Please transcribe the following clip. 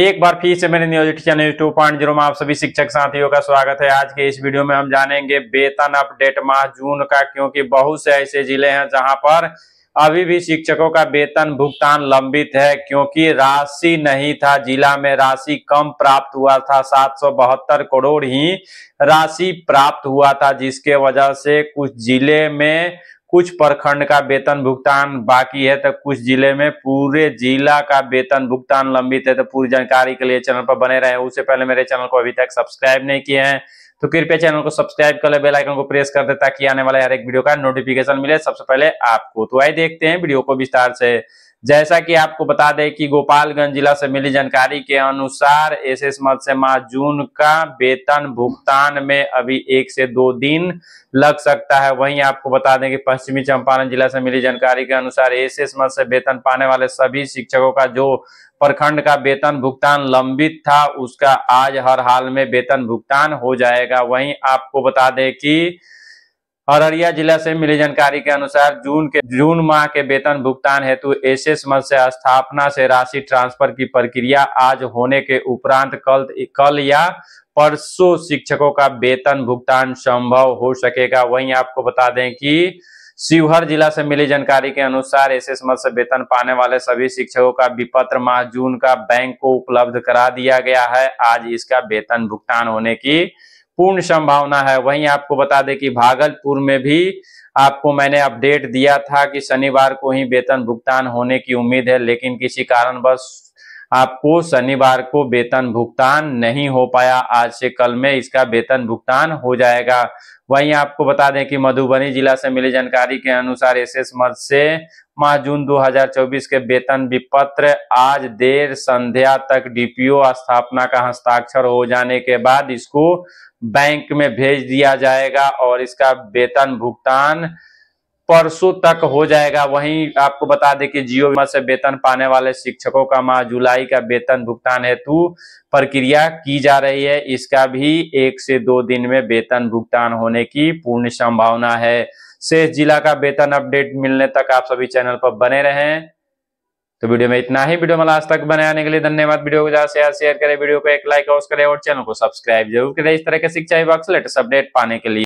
एक बार फिर से मेरे news channel two point zero में आप सभी शिक्षक साथियों का स्वागत है आज के इस वीडियो में हम जानेंगे वेतन अपडेट माह जून का क्योंकि बहुत से ऐसे जिले हैं जहां पर अभी भी शिक्षकों का वेतन भुगतान लंबित है क्योंकि राशि नहीं था जिला में राशि कम प्राप्त हुआ था सात करोड़ ही राशि प्राप्त हुआ था जिसके वजह से कुछ जिले में कुछ प्रखंड का वेतन भुगतान बाकी है तो कुछ जिले में पूरे जिला का वेतन भुगतान लंबित है तो पूरी जानकारी के लिए चैनल पर बने रहे उससे पहले मेरे चैनल को अभी तक सब्सक्राइब नहीं किए हैं तो कृपया चैनल को सब्सक्राइब कर ले बेल आइकन को प्रेस कर दे ताकि आने वाले हर एक वीडियो का नोटिफिकेशन मिले सबसे पहले आपको तो आई देखते हैं वीडियो को विस्तार से जैसा कि आपको बता दें कि गोपालगंज जिला से मिली जानकारी के अनुसार एस एस मत्स्यमा जून का वेतन भुगतान में अभी एक से दो दिन लग सकता है वहीं आपको बता दें कि पश्चिमी चंपारण जिला से मिली जानकारी के अनुसार एस एस मत्स्य वेतन पाने वाले सभी शिक्षकों का जो प्रखंड का वेतन भुगतान लंबित था उसका आज हर हाल में वेतन भुगतान हो जाएगा वही आपको बता दें कि अररिया जिला से मिली जानकारी के अनुसार जून के जून माह के वेतन भुगतान हेतु एस एस एसएस से स्थापना से राशि ट्रांसफर की प्रक्रिया आज होने के उपरांत कल कल या परसों शिक्षकों का वेतन भुगतान संभव हो सकेगा वहीं आपको बता दें कि शिवहर जिला से मिली जानकारी के अनुसार एस एस से वेतन पाने वाले सभी शिक्षकों का विपत्र माह जून का बैंक को उपलब्ध करा दिया गया है आज इसका वेतन भुगतान होने की पूर्ण संभावना है वहीं आपको बता दें कि भागलपुर में भी आपको मैंने अपडेट दिया था कि शनिवार को ही वेतन भुगतान होने की उम्मीद है लेकिन किसी कारणवश आपको शनिवार को वेतन भुगतान नहीं हो पाया आज से कल में इसका वेतन भुगतान हो जाएगा वहीं आपको बता दें कि मधुबनी जिला से मिली जानकारी के अनुसार एस एस मद से माह जून 2024 के वेतन विपत्र आज देर संध्या तक डीपीओ स्थापना का हस्ताक्षर हो जाने के बाद इसको बैंक में भेज दिया जाएगा और इसका वेतन भुगतान परसों तक हो जाएगा वहीं आपको बता दें कि जियो से वेतन पाने वाले शिक्षकों का माह जुलाई का वेतन भुगतान हेतु प्रक्रिया की जा रही है इसका भी एक से दो दिन में वेतन भुगतान होने की पूर्ण संभावना है शेष जिला का वेतन अपडेट मिलने तक आप सभी चैनल पर बने रहे तो वीडियो में इतना ही वीडियो मला आज तक बनाने के लिए धन्यवाद वीडियो को ज्यादा शेयर करें वीडियो को एक लाइक और करें और चैनल को सब्सक्राइब जरूर करें इस तरह के शिक्षा विभाग से लेटेस्ट अपडेट पाने के लिए